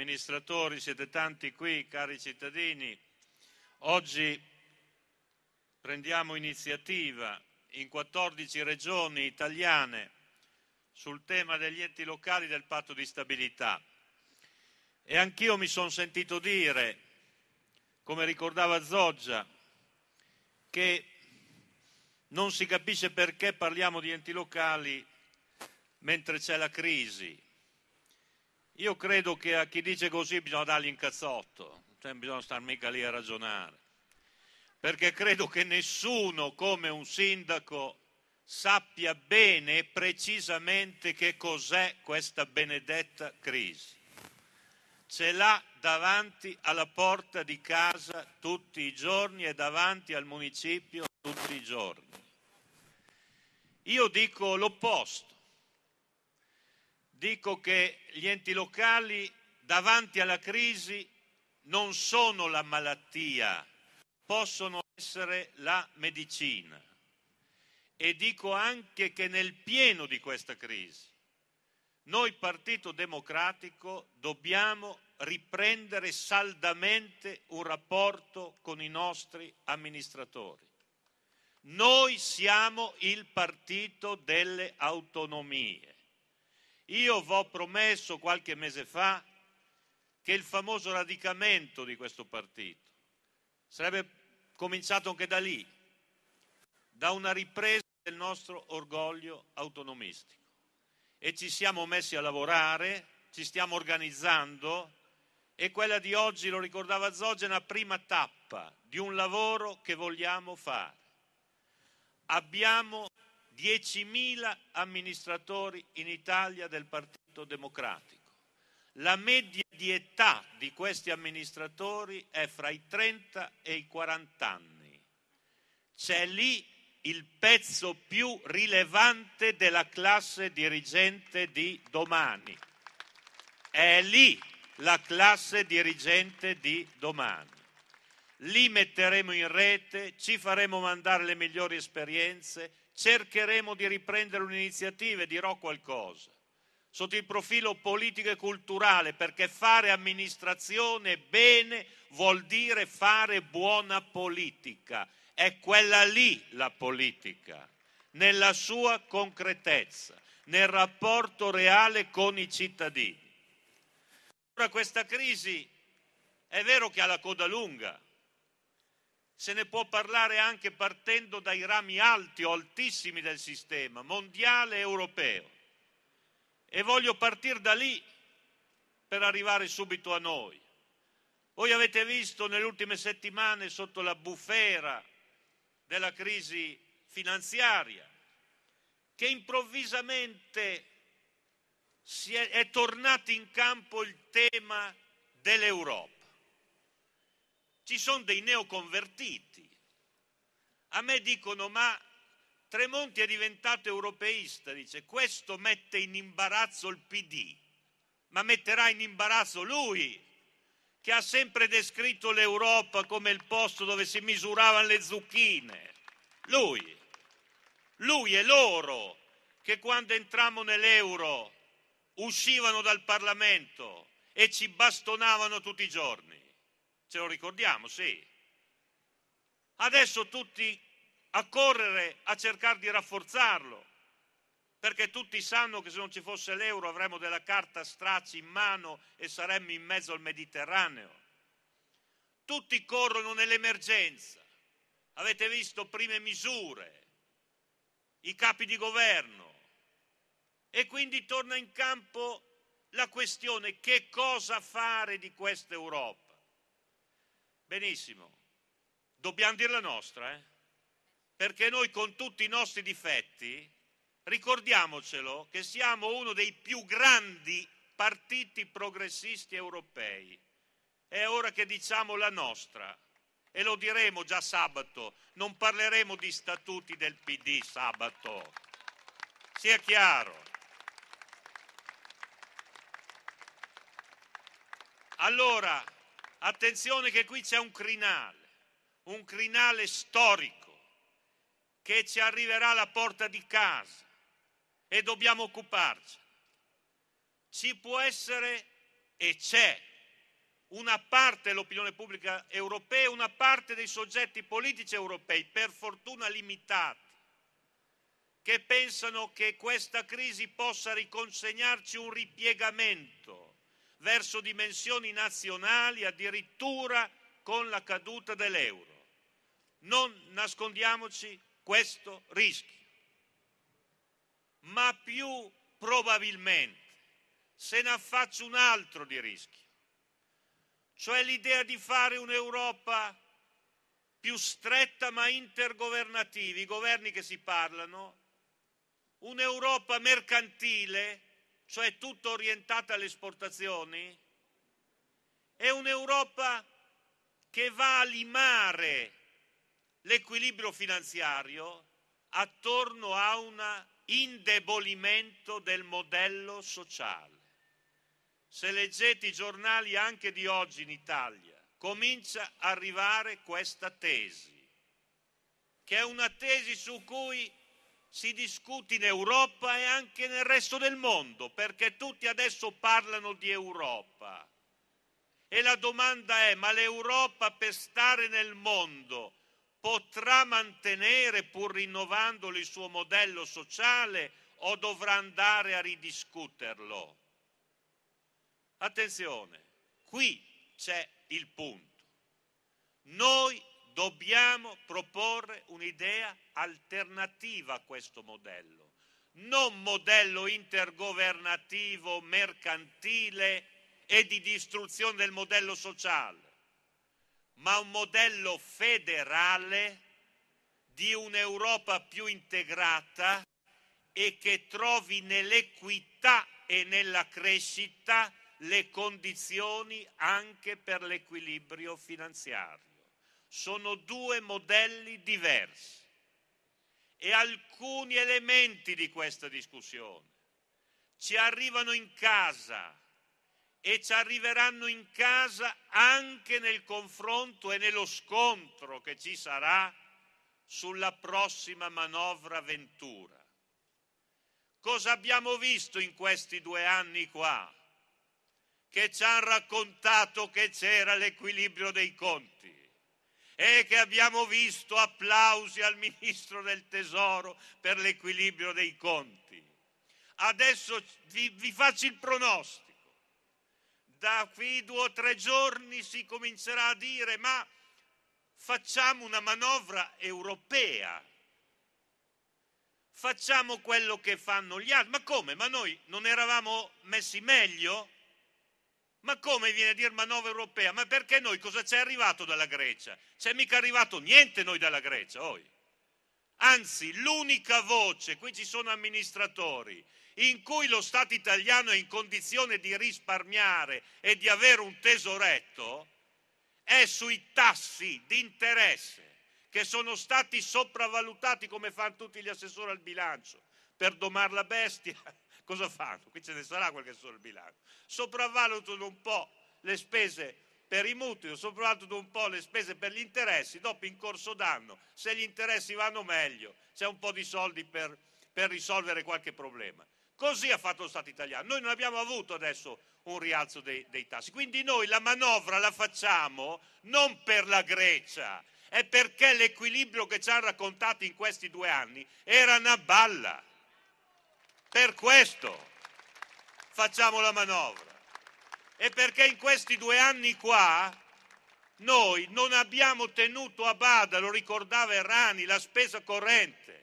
amministratori, siete tanti qui, cari cittadini. Oggi prendiamo iniziativa in 14 regioni italiane sul tema degli enti locali del patto di stabilità. E anch'io mi sono sentito dire, come ricordava Zoggia, che non si capisce perché parliamo di enti locali mentre c'è la crisi. Io credo che a chi dice così bisogna dargli un cazzotto, cioè non bisogna star mica lì a ragionare, perché credo che nessuno come un sindaco sappia bene e precisamente che cos'è questa benedetta crisi. Ce l'ha davanti alla porta di casa tutti i giorni e davanti al municipio tutti i giorni. Io dico l'opposto dico che gli enti locali davanti alla crisi non sono la malattia, possono essere la medicina. E dico anche che nel pieno di questa crisi noi Partito Democratico dobbiamo riprendere saldamente un rapporto con i nostri amministratori. Noi siamo il partito delle autonomie io v'ho promesso qualche mese fa che il famoso radicamento di questo partito sarebbe cominciato anche da lì, da una ripresa del nostro orgoglio autonomistico. E ci siamo messi a lavorare, ci stiamo organizzando e quella di oggi, lo ricordava Zoggi, è una prima tappa di un lavoro che vogliamo fare. Abbiamo 10.000 amministratori in Italia del Partito Democratico. La media di età di questi amministratori è fra i 30 e i 40 anni. C'è lì il pezzo più rilevante della classe dirigente di domani. È lì la classe dirigente di domani li metteremo in rete, ci faremo mandare le migliori esperienze, cercheremo di riprendere un'iniziativa e dirò qualcosa. Sotto il profilo politico e culturale, perché fare amministrazione bene vuol dire fare buona politica. È quella lì la politica, nella sua concretezza, nel rapporto reale con i cittadini. Ora questa crisi è vero che ha la coda lunga, se ne può parlare anche partendo dai rami alti o altissimi del sistema mondiale e europeo. E voglio partire da lì per arrivare subito a noi. Voi avete visto nelle ultime settimane sotto la bufera della crisi finanziaria che improvvisamente è, è tornato in campo il tema dell'Europa. Ci sono dei neoconvertiti. A me dicono, ma Tremonti è diventato europeista, dice, questo mette in imbarazzo il PD, ma metterà in imbarazzo lui, che ha sempre descritto l'Europa come il posto dove si misuravano le zucchine. Lui, lui e loro, che quando entrammo nell'euro uscivano dal Parlamento e ci bastonavano tutti i giorni. Ce lo ricordiamo, sì. Adesso tutti a correre a cercare di rafforzarlo, perché tutti sanno che se non ci fosse l'euro avremmo della carta stracci in mano e saremmo in mezzo al Mediterraneo. Tutti corrono nell'emergenza. Avete visto prime misure, i capi di governo. E quindi torna in campo la questione che cosa fare di questa Europa. Benissimo, dobbiamo dire la nostra, eh? perché noi con tutti i nostri difetti, ricordiamocelo, che siamo uno dei più grandi partiti progressisti europei. È ora che diciamo la nostra e lo diremo già sabato, non parleremo di statuti del PD sabato, sia chiaro. Allora, Attenzione che qui c'è un crinale, un crinale storico che ci arriverà alla porta di casa e dobbiamo occuparci. Ci può essere e c'è una parte dell'opinione pubblica europea, una parte dei soggetti politici europei, per fortuna limitati, che pensano che questa crisi possa riconsegnarci un ripiegamento verso dimensioni nazionali, addirittura con la caduta dell'euro. Non nascondiamoci questo rischio. Ma più probabilmente se ne affaccia un altro di rischio, cioè l'idea di fare un'Europa più stretta ma intergovernativa, i governi che si parlano, un'Europa mercantile cioè tutto orientato alle esportazioni, è un'Europa che va a limare l'equilibrio finanziario attorno a un indebolimento del modello sociale. Se leggete i giornali anche di oggi in Italia, comincia a arrivare questa tesi, che è una tesi su cui si discute in Europa e anche nel resto del mondo, perché tutti adesso parlano di Europa. E la domanda è, ma l'Europa per stare nel mondo potrà mantenere, pur rinnovandolo, il suo modello sociale o dovrà andare a ridiscuterlo? Attenzione, qui c'è il punto. Noi Dobbiamo proporre un'idea alternativa a questo modello, non modello intergovernativo, mercantile e di distruzione del modello sociale, ma un modello federale di un'Europa più integrata e che trovi nell'equità e nella crescita le condizioni anche per l'equilibrio finanziario sono due modelli diversi e alcuni elementi di questa discussione ci arrivano in casa e ci arriveranno in casa anche nel confronto e nello scontro che ci sarà sulla prossima manovra Ventura. Cosa abbiamo visto in questi due anni qua? Che ci hanno raccontato che c'era l'equilibrio dei conti e che abbiamo visto applausi al ministro del tesoro per l'equilibrio dei conti. Adesso vi, vi faccio il pronostico. Da qui due o tre giorni si comincerà a dire ma facciamo una manovra europea facciamo quello che fanno gli altri. Ma come? Ma noi non eravamo messi meglio? Ma come viene a dire manovra europea? Ma perché noi cosa c'è arrivato dalla Grecia? C'è mica arrivato niente noi dalla Grecia, oi. Anzi, l'unica voce, qui ci sono amministratori, in cui lo Stato italiano è in condizione di risparmiare e di avere un tesoretto, è sui tassi di interesse che sono stati sopravvalutati come fanno tutti gli assessori al bilancio per domar la bestia cosa fanno? Qui ce ne sarà qualche bilancio. Sopravvalutano un po' le spese per i mutui, sopravvalutano un po' le spese per gli interessi, dopo in corso d'anno, se gli interessi vanno meglio, c'è un po' di soldi per, per risolvere qualche problema. Così ha fatto lo Stato italiano. Noi non abbiamo avuto adesso un rialzo dei, dei, tassi. Quindi noi la manovra la facciamo non per la Grecia, è perché l'equilibrio che ci hanno raccontato in questi due anni era una balla. Per questo facciamo la manovra e perché in questi due anni qua noi non abbiamo tenuto a bada, lo ricordava Errani, la spesa corrente